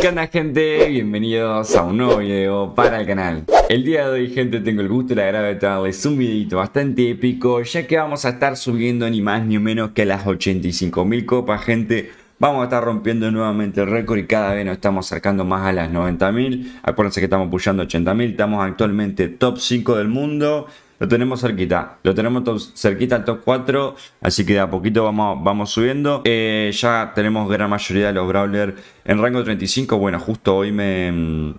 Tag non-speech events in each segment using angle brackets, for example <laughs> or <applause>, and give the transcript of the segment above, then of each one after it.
¿qué gente? Bienvenidos a un nuevo video para el canal El día de hoy gente tengo el gusto y la grave de traerles un videito bastante épico Ya que vamos a estar subiendo ni más ni menos que las 85.000 copas gente Vamos a estar rompiendo nuevamente el récord y cada vez nos estamos acercando más a las 90.000 Acuérdense que estamos puyando 80.000, estamos actualmente top 5 del mundo lo tenemos cerquita, lo tenemos cerquita al top 4, así que de a poquito vamos, vamos subiendo. Eh, ya tenemos gran mayoría de los brawlers en rango 35. Bueno, justo hoy me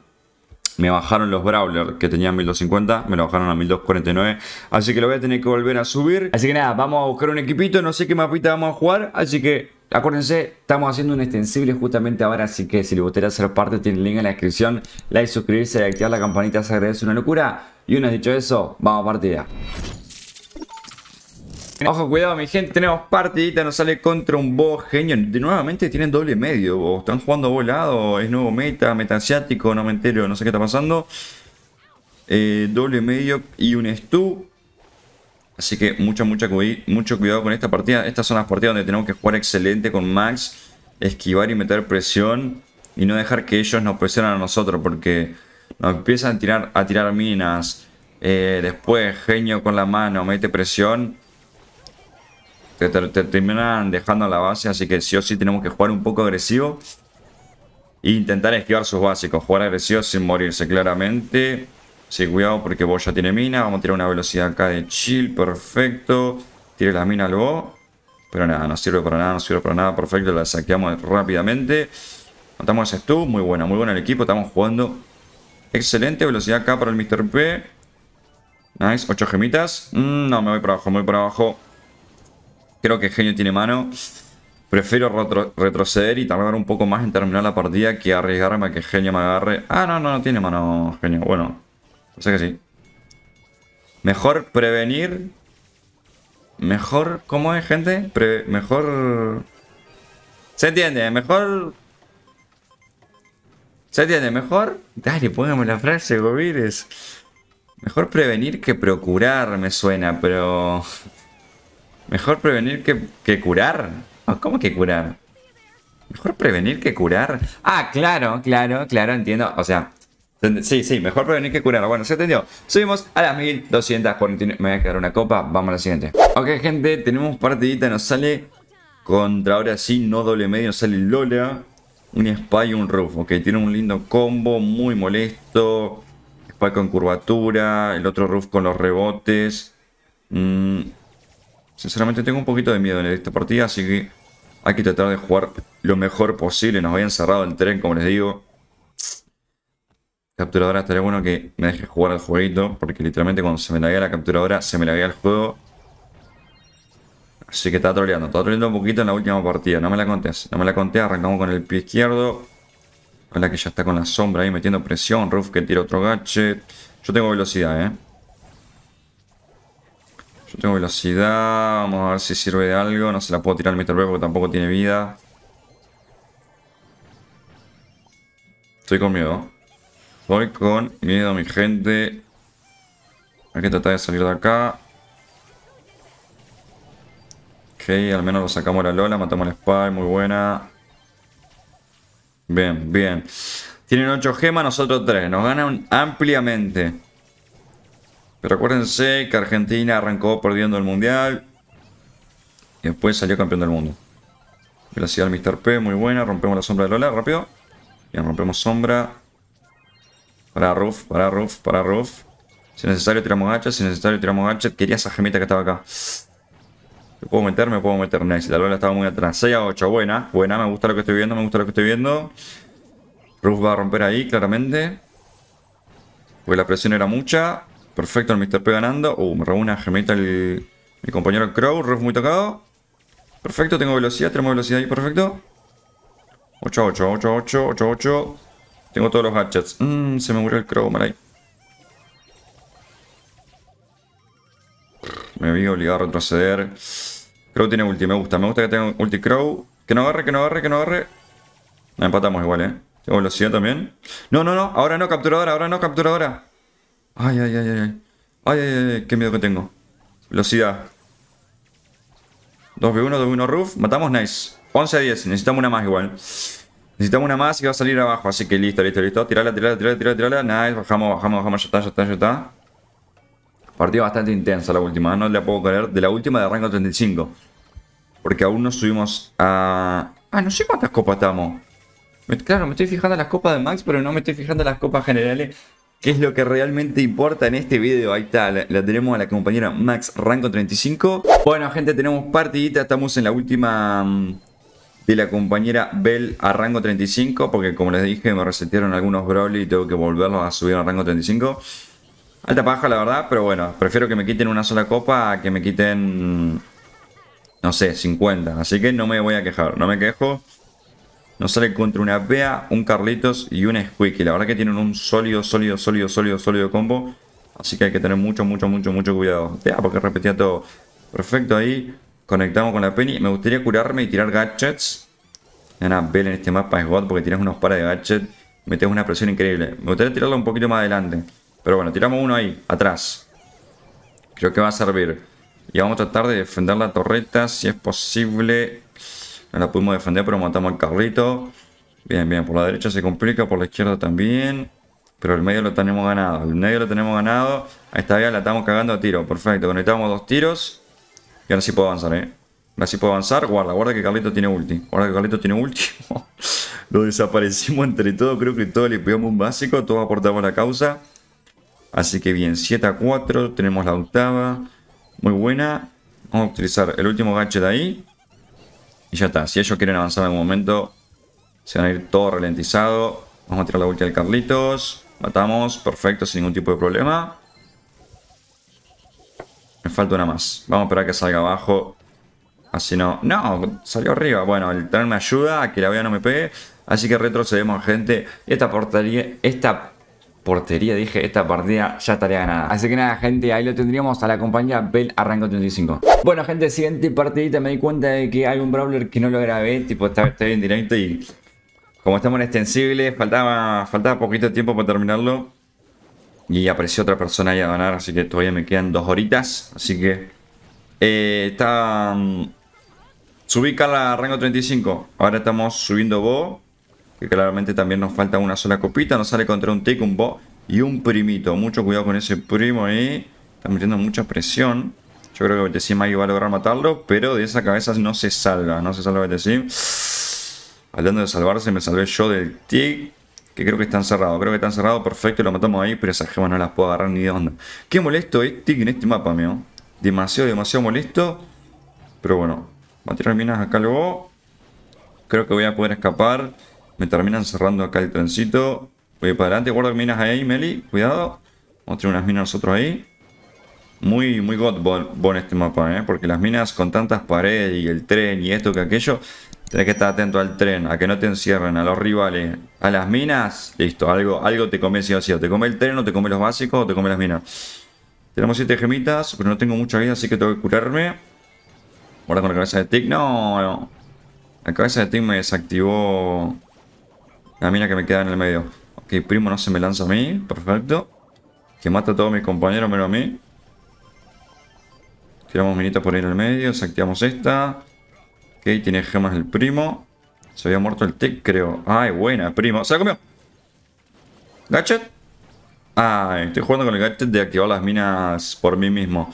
me bajaron los brawlers que tenían 1250, me lo bajaron a 1249, así que lo voy a tener que volver a subir. Así que nada, vamos a buscar un equipito, no sé qué mapita vamos a jugar, así que acuérdense, estamos haciendo un extensible justamente ahora, así que si les gustaría ser parte, tienen el link en la descripción, like, suscribirse y activar la campanita, se agradece una locura. Y una dicho eso, vamos a partida. Ojo, cuidado, mi gente. Tenemos partidita. Nos sale contra un boss genio. nuevamente tienen doble medio. están jugando a volado. Es nuevo meta. Meta asiático. No me entero. No sé qué está pasando. Eh, doble medio y un Stu. Así que mucho mucho cuidado con esta partida. Estas son las partidas donde tenemos que jugar excelente con Max. Esquivar y meter presión. Y no dejar que ellos nos presionen a nosotros. Porque nos empiezan a tirar, a tirar minas. Eh, después, genio con la mano, mete presión. Te, terminan dejando la base, así que sí o sí tenemos que jugar un poco agresivo. E intentar esquivar sus básicos. Jugar agresivo sin morirse, claramente. Sí, cuidado porque vos ya tiene mina. Vamos a tirar una velocidad acá de chill. Perfecto. Tire las minas luego. Pero nada, no sirve para nada, no sirve para nada. Perfecto, la saqueamos rápidamente. Montamos a Stu. Muy bueno muy buena el equipo. Estamos jugando Excelente, velocidad acá para el Mr. P. Nice, ocho gemitas. Mm, no, me voy para abajo, me voy para abajo. Creo que Genio tiene mano. Prefiero retroceder y tardar un poco más en terminar la partida que arriesgarme a que Genio me agarre. Ah, no, no, no tiene mano Genio. Bueno, sé que sí. Mejor prevenir. Mejor... ¿Cómo es, gente? mejor... Se entiende, mejor ¿Se entiende? Mejor. Dale, póngame la frase, Govires. Mejor prevenir que procurar, me suena, pero. Mejor prevenir que, curar. Ah, ¿Cómo que curar? Mejor prevenir que curar. Ah, claro, claro, claro, entiendo. O sea, Sí, sí, mejor prevenir que curar. Bueno, se entendió. Subimos a las 1249. Me voy a quedar una copa. Vamos a la siguiente. Ok, gente, tenemos partidita. Nos sale contra ahora sí, no doble medio, nos sale Lola. Un spy y un roof. Ok, tiene un lindo combo, muy molesto. Spy con curvatura, el otro roof con los rebotes. Mm, sinceramente tengo un poquito de miedo en esta partida, así que hay que tratar de jugar lo mejor posible. Nos habían cerrado el tren, como les digo. Capturadora estaría bueno que me deje jugar al jueguito, porque literalmente cuando se me laguea la capturadora, se me laguea el juego. Así que está troleando, está troleando un poquito en la última partida. No me la conté, no me la conté. Arrancamos con el pie izquierdo. Hola, que ya está con la sombra ahí metiendo presión. Ruf que tira otro gache Yo tengo velocidad, eh. Yo tengo velocidad. Vamos a ver si sirve de algo. No se la puedo tirar al Mr. B porque tampoco tiene vida. Estoy con miedo. Voy con miedo, mi gente. Hay que tratar de salir de acá. Ok, al menos lo sacamos la Lola, matamos al Spy, muy buena. Bien, bien. Tienen 8 gemas, nosotros 3. Nos ganan ampliamente. Pero acuérdense que Argentina arrancó perdiendo el Mundial. Y después salió campeón del mundo. Gracias al Mr. P, muy buena. Rompemos la sombra de Lola, rápido. Bien, rompemos sombra. Para Roof, para Roof, para Roof. Si es necesario tiramos hacha, si es necesario tiramos hacha. Quería esa gemita que estaba acá. ¿Me puedo meter? Me puedo meter nice, La Lola estaba muy atrás. 6 a 8. Buena. Buena. Me gusta lo que estoy viendo. Me gusta lo que estoy viendo. Ruf va a romper ahí, claramente. Pues la presión era mucha. Perfecto, el Mr. P ganando. Uh, me robó una gemita el, compañero Crow. Ruf muy tocado. Perfecto, tengo velocidad. Tenemos velocidad ahí, perfecto. 8 8, 8 8, 8 8. Tengo todos los hatchets. mmm, se me murió el Crow, mal ahí. Me vi obligado a retroceder. Crow tiene ulti, me gusta. Me gusta que tenga ulti Crow. Que no agarre, que no agarre, que no agarre. empatamos igual, ¿eh? Tengo velocidad también. No, no, no. Ahora no, capturadora. Ahora no, capturadora. Ay, ay, ay, ay. Ay, ay, ay. Qué miedo que tengo. Velocidad. 2v1, 2v1 roof. Matamos, nice. 11 a 10. Necesitamos una más igual. Necesitamos una más y va a salir abajo. Así que listo, listo, listo. Tirala, tirala, tirala, tirala, tirala. Nice. Bajamos, bajamos, bajamos. Ya está, ya está, ya está. Partido bastante intensa la última, no la puedo creer. De la última de rango 35. Porque aún no subimos a... Ah, no sé cuántas copas estamos. Claro, me estoy fijando en las copas de Max, pero no me estoy fijando en las copas generales. Que es lo que realmente importa en este video. Ahí está, la, tenemos a la compañera Max Rango 35. Bueno, gente, tenemos partidita. Estamos en la última mm, de la compañera Bell a rango 35. Porque como les dije, me resetearon algunos Broly y tengo que volverlos a subir a rango 35. Alta paja, la verdad, pero bueno, prefiero que me quiten una sola copa a que me quiten, no sé, 50. Así que no me voy a quejar, no me quejo. Nos sale contra una pea un Carlitos y un Squeaky. La verdad que tienen un sólido, sólido, sólido, sólido, sólido combo. Así que hay que tener mucho, mucho, mucho, mucho cuidado. Ya, porque repetía todo. Perfecto, ahí conectamos con la Penny. Me gustaría curarme y tirar gadgets. ver en este mapa es God porque tiras unos pares de gadgets. Metes una presión increíble. Me gustaría tirarlo un poquito más adelante. Pero bueno, tiramos uno ahí, atrás. Creo que va a servir. Y vamos a tratar de defender la torreta si es posible. No la pudimos defender, pero matamos al carrito. Bien, bien. Por la derecha se complica, por la izquierda también. Pero el medio lo tenemos ganado. El medio lo tenemos ganado. A esta vía la estamos cagando a tiro. Perfecto. Conectamos dos tiros. Y ahora sí puedo avanzar, ¿eh? Ahora sí puedo avanzar. Guarda, guarda que Carlito tiene ulti. Guarda que Carlito tiene ulti. <laughs> lo desaparecimos entre todos. Creo que todos le pegamos un básico. Todos aportamos la causa. Así que bien, 7 a 4, tenemos la octava. Muy buena. Vamos a utilizar el último gacho de ahí. Y ya está. Si ellos quieren avanzar en algún momento, se van a ir todo ralentizado. Vamos a tirar la vuelta del Carlitos. Matamos. Perfecto, sin ningún tipo de problema. Me falta una más. Vamos a esperar a que salga abajo. Así no. No, salió arriba. Bueno, el tren me ayuda a que la vea no me pegue. Así que retrocedemos, gente. Esta portería, esta portería. Dije, esta partida ya estaría ganada. Así que nada, gente, ahí lo tendríamos a la compañía Bell Arranco 35. Bueno, gente, siguiente partidita me di cuenta de que hay un brawler que no lo grabé. Tipo, está bien directo y como estamos en extensible, faltaba, faltaba poquito tiempo para terminarlo. Y apareció otra persona ahí a ganar así que todavía me quedan dos horitas. Así que eh, está... subí Carla a rango 35. Ahora estamos subiendo vos que claramente también nos falta una sola copita. Nos sale contra un tick, un bo y un primito. Mucho cuidado con ese primo ahí. Está metiendo mucha presión. Yo creo que Betesim ahí va a lograr matarlo, pero de esa cabeza no se salva. No se salva Betesim. Hablando de salvarse, me salvé yo del tick. Que creo que está encerrado. Creo que está encerrado. Perfecto, lo matamos ahí. Pero esas gemas no las puedo agarrar ni de onda. Qué molesto es tick en este mapa, mío. Demasiado, demasiado molesto. Pero bueno. Va minas acá luego. Creo que voy a poder escapar. Me terminan cerrando acá el trencito. Voy para adelante, guarda minas ahí, Meli. Cuidado. Vamos a tener unas minas nosotros ahí. Muy, muy god bon este mapa, ¿eh? Porque las minas con tantas paredes y el tren y esto que aquello... Tienes que estar atento al tren, a que no te encierren, a los rivales, a las minas. Listo, algo, algo te come si o Te come el tren, o te come los básicos, o te come las minas. Tenemos 7 gemitas, pero no tengo mucha vida, así que tengo que curarme. Ahora con la cabeza de Tick. No, La cabeza de Tick me desactivó la mina que me queda en el medio. Ok, primo no se me lanza a mí. Perfecto. Que mata a todos mis compañeros menos a mí. Tiramos minita por ahí en el medio. Desactivamos esta. Ok, tiene gemas el primo. Se había muerto el tech, creo. Ay, buena, primo. ¡Se ha comió! ¿Gadget? Ay, estoy jugando con el gadget de activar las minas por mí mismo.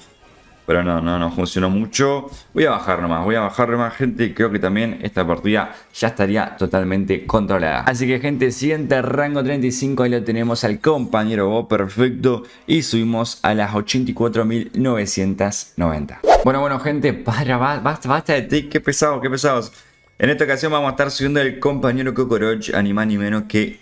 Pero no, no, no funcionó mucho. Voy a bajar nomás, voy a bajar nomás, gente. Creo que también esta partida ya estaría totalmente controlada. Así que, gente, siguiente rango 35. Ahí lo tenemos al compañero Bo, perfecto. Y subimos a las 84.990. Bueno, bueno, gente, para, basta, basta de ti. Qué pesados, qué pesados. En esta ocasión vamos a estar subiendo el compañero Kokoroch, anima ni menos que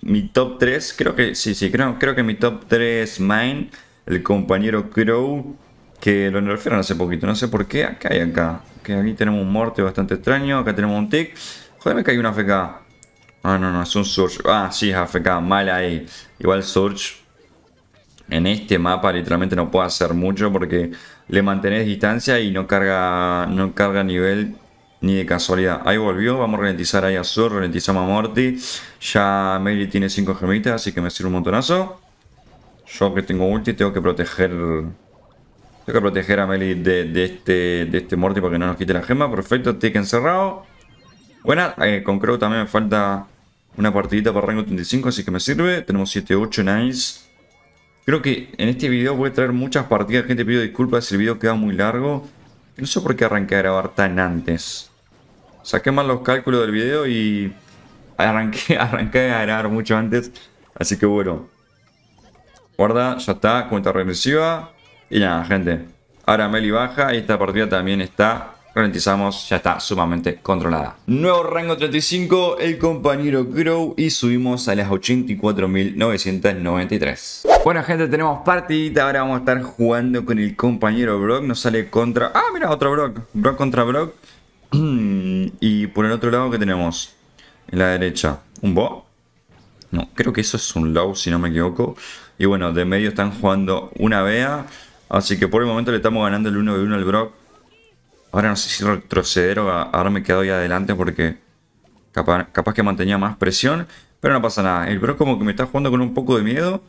mi top 3, creo que, sí, sí, creo, creo que mi top 3 es mine, el compañero Crow, que lo nerfearon hace poquito, no sé por qué, ¿Qué hay acá, que aquí tenemos un morte bastante extraño, acá tenemos un tick, joder me hay una AFK, ah no, no, es un surge, ah sí es AFK, mal ahí, igual surge en este mapa literalmente no puedo hacer mucho porque le mantenés distancia y no carga, no carga nivel ni de casualidad. Ahí volvió, vamos a ralentizar ahí a Surge ralentizamos a Morty. Ya Meli tiene 5 gemitas, así que me sirve un montonazo. Yo que tengo ulti tengo que proteger tengo que proteger a Meli de, este, de este Morty para que no nos quite la gema. Perfecto, tick encerrado. Bueno, eh, con Crow también me falta una partidita para rango 35, así que me sirve. Tenemos 7-8, nice. Creo que en este video voy a traer muchas partidas. Gente, pido disculpas si el video queda muy largo. No sé por qué arranqué a grabar tan antes. Saqué mal los cálculos del video y arranqué, <laughs> arranqué a grabar mucho antes. Así que bueno. Guarda, ya está, cuenta regresiva. Y nada, gente. Ahora Meli baja y esta partida también está ralentizamos, ya está sumamente controlada. Nuevo rango 35, el compañero Grow y subimos a las 84.993. Bueno gente, tenemos partidita, ahora vamos a estar jugando con el compañero Brock, nos sale contra... Ah, mira, otro Brock, Brock contra Brock. <clears throat> y por el otro lado, que tenemos? En la derecha, ¿un Bo? No, creo que eso es un Low, si no me equivoco. Y bueno, de medio están jugando una Bea Así que por el momento le estamos ganando el 1 de 1 al Brock. Ahora no sé si retroceder o ahora me quedo ahí adelante porque capaz, que mantenía más presión. Pero no pasa nada. El Brock como que me está jugando con un poco de miedo.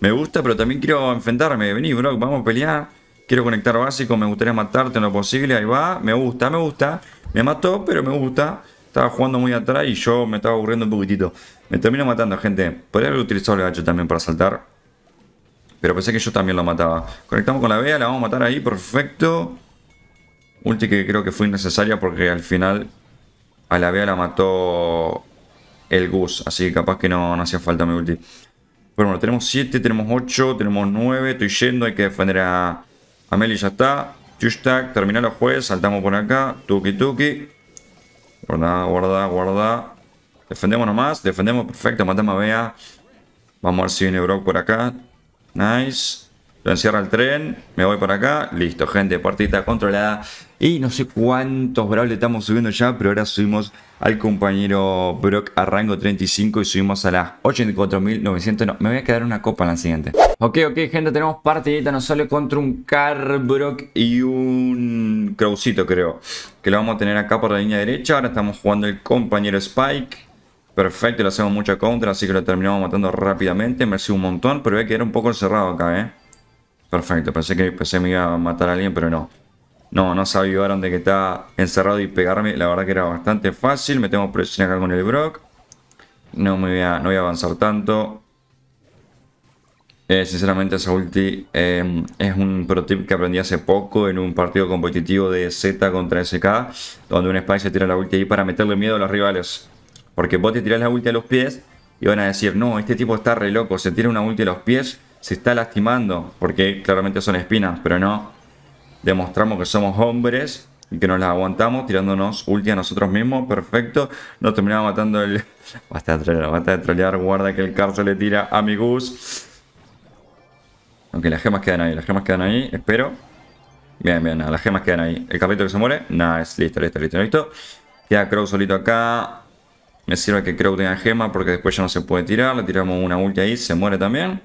Me gusta, pero también quiero enfrentarme. Vení, Brock, vamos a pelear. Quiero conectar básico, me gustaría matarte en lo posible. Ahí va, me gusta, me gusta. Me mató, pero me gusta. Estaba jugando muy atrás y yo me estaba aburriendo un poquitito. Me termino matando, gente. Podría haber utilizado el gacho también para saltar. Pero pensé que yo también lo mataba. Conectamos con la vea, la vamos a matar ahí, perfecto. Ulti que creo que fue innecesaria porque al final a la vea la mató el Gus. Así que capaz que no, hacía falta mi ulti. Pero bueno, tenemos 7, tenemos 8, tenemos 9. Estoy yendo, hay que defender a, a Meli, ya está. Tushtak, termina los juez, saltamos por acá. Tuki tuki. Guarda, guarda, guarda. Defendemos nomás, defendemos perfecto, matamos a Bea. Vamos a ver si viene Brock por acá. Nice. Lo encierra el tren. Me voy por acá. Listo, gente. partida controlada. Y no sé cuántos Brawl le estamos subiendo ya, pero ahora subimos al compañero Brock a rango 35 y subimos a las 84.900. No, me voy a quedar una copa en la siguiente. Ok, ok, gente, tenemos partidita no solo contra un Car Carbrock y un Crowcito, creo. Que lo vamos a tener acá por la línea derecha. Ahora estamos jugando el compañero Spike. Perfecto, le hacemos mucha contra, así que lo terminamos matando rápidamente. Me sido un montón, pero voy a quedar un poco encerrado acá, ¿eh? Perfecto, pensé que pensé me iba a matar a alguien, pero no. No, no sabía dónde de que estaba encerrado y pegarme. La verdad que era bastante fácil. Metemos presión acá con el Brock. No me voy a, no voy a avanzar tanto. Eh, sinceramente, esa ulti em, es un pro tip que aprendí hace poco en un partido competitivo de Z contra SK, donde un spy se tira la ulti ahí para meterle miedo a los rivales. Porque vos te tirás la ulti a los pies y van a decir, no, este tipo está re loco, se tira una ulti a los pies, se está lastimando. Porque claramente son espinas, pero no. Demostramos que somos hombres y que nos las aguantamos tirándonos ulti a nosotros mismos. Perfecto. Nos terminamos matando el... <laughs> Basta de trolear, basta de trolear. Guarda que el se le tira a mi Gus. Aunque las gemas quedan ahí, las gemas quedan ahí, espero. Bien, bien, las gemas quedan ahí. El capítulo que se muere. Nice, listo, listo, listo, listo. Queda Crow solito acá. Me sirve que crow tenga gema porque después ya no se puede tirar. Le tiramos una ulti ahí, se muere también.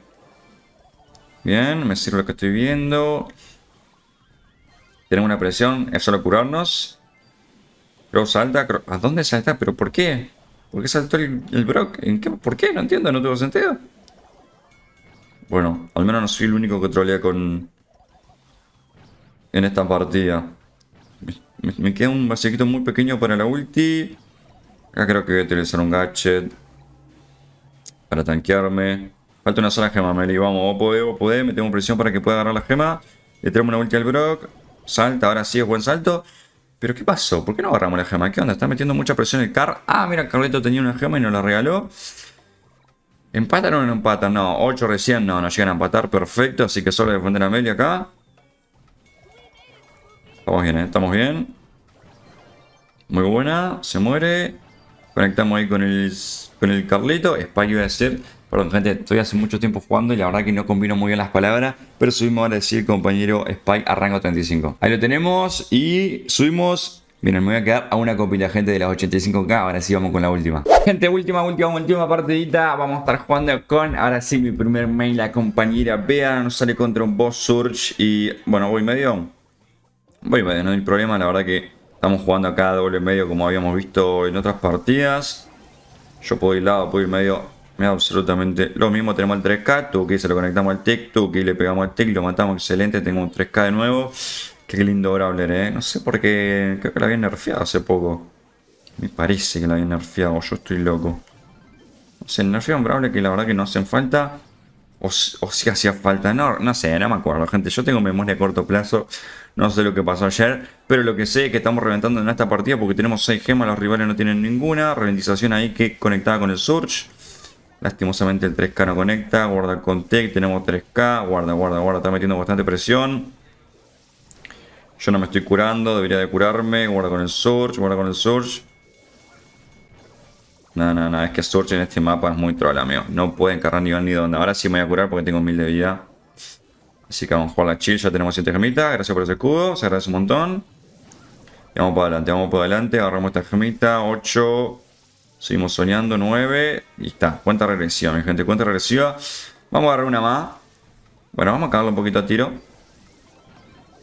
Bien, me sirve lo que estoy viendo. Tenemos una presión, es solo curarnos. Crow salta. ¿A dónde salta? ¿Pero por qué? ¿Por qué saltó el, Brock? ¿Por qué? No entiendo, no tengo sentido. Bueno, al menos no soy el único que trolea con... En esta partida. Me, me queda un vasiquito muy pequeño para la ulti. Acá creo que voy a utilizar un gadget. Para tanquearme. Falta una sola gema, Meli. Vamos, vos Me Metemos presión para que pueda agarrar la gema. Le tenemos una vuelta al Brock. Salta, ahora sí es buen salto. Pero ¿qué pasó? ¿Por qué no agarramos la gema? ¿Qué onda? Está metiendo mucha presión el Car. Ah, mira, Carleto tenía una gema y nos la regaló. ¿Empatan o no empatan? No, 8 recién. No, no llegan a empatar. Perfecto, así que solo defender a Meli acá. Estamos bien, ¿eh? Estamos bien. Muy buena. Se muere. Conectamos ahí con el, con el Carlito. Spike iba a decir. Perdón, gente, estoy hace mucho tiempo jugando y la verdad que no combino muy bien las palabras. Pero subimos ahora sí el compañero Spike a rango 35. Ahí lo tenemos y subimos miren, me voy a quedar a una copia gente, de las 85k. Ahora sí, vamos con la última. Gente, última, última, última partidita. Vamos a estar jugando con, ahora sí, mi primer mail la compañera Bea. Nos sale contra un boss Surge y, bueno, voy medio. Voy medio, no hay problema. La verdad que Estamos jugando acá doble medio como habíamos visto en otras partidas. Yo puedo ir lado, puedo ir medio. Me da absolutamente lo mismo. Tenemos el 3K. que se lo conectamos al Tic. E que le pegamos al Tic. E lo matamos. Excelente. Tengo un 3K de nuevo. Qué lindo Brawler, eh. No sé por qué. Creo que la había nerfeado hace poco. Me parece que la había nerfeado. Yo estoy loco. Se nerfearon Brawler que la verdad que no hacen falta. O, si hacía falta. No, no sé, no me acuerdo, gente. Yo tengo memoria a corto plazo. No sé lo que pasó ayer, pero lo que sé es que estamos reventando en esta partida porque tenemos 6 gemas, los rivales no tienen ninguna. Ralentización ahí que conectada con el Surge. Lastimosamente el 3K no conecta, guarda con Tech, tenemos 3K, guarda, guarda, guarda, está metiendo bastante presión. Yo no me estoy curando, debería de curarme, guarda con el Surge, guarda con el Surge. No, no, no, es que Surge en este mapa es muy troll, amigo. No puede encargar ni van ni donde. Ahora sí me voy a curar porque tengo 1000 de vida. Así que vamos a jugar la chill, ya tenemos 7 gemitas. Gracias por ese escudo, se agradece un montón. Y vamos para adelante, vamos para adelante. Agarramos esta gemita, 8. Seguimos soñando, 9. Y está, cuenta regresiva, mi gente, cuenta regresiva. Vamos a agarrar una más. Bueno, vamos a cagarlo un poquito a tiro.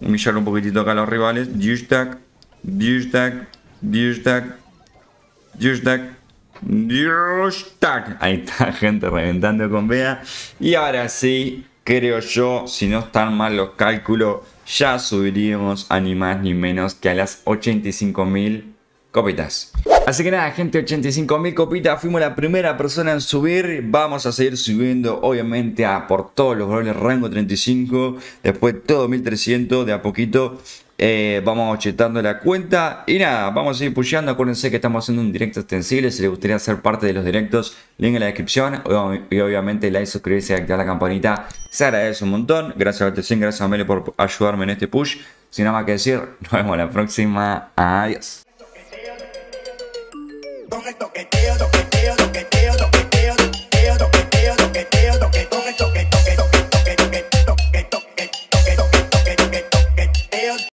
Humillar un poquitito acá a los rivales. Dushtak, Dushtak, Dushtak, Dushtak. Ahí está, <laughs> gente, reventando con vea. Y ahora sí, creo yo, si no están mal los cálculos, ya subiríamos a ni más ni menos que a las 85.000 copitas. Así que nada, gente, 85.000 copitas, fuimos la primera persona en subir, vamos a seguir subiendo, obviamente, a por todos los valores rango 35, después todo 1.300 de a poquito, eh, vamos chetando la cuenta. Y nada, vamos a seguir pusheando. Acuérdense que estamos haciendo un directo extensible. Si les gustaría ser parte de los directos, link en la descripción. Y obviamente like, suscribirse y activar la campanita. Se agradece un montón. Gracias a Bertesín, gracias a Mele por ayudarme en este push. Sin nada más que decir, <laughs> nos vemos la próxima. Adiós.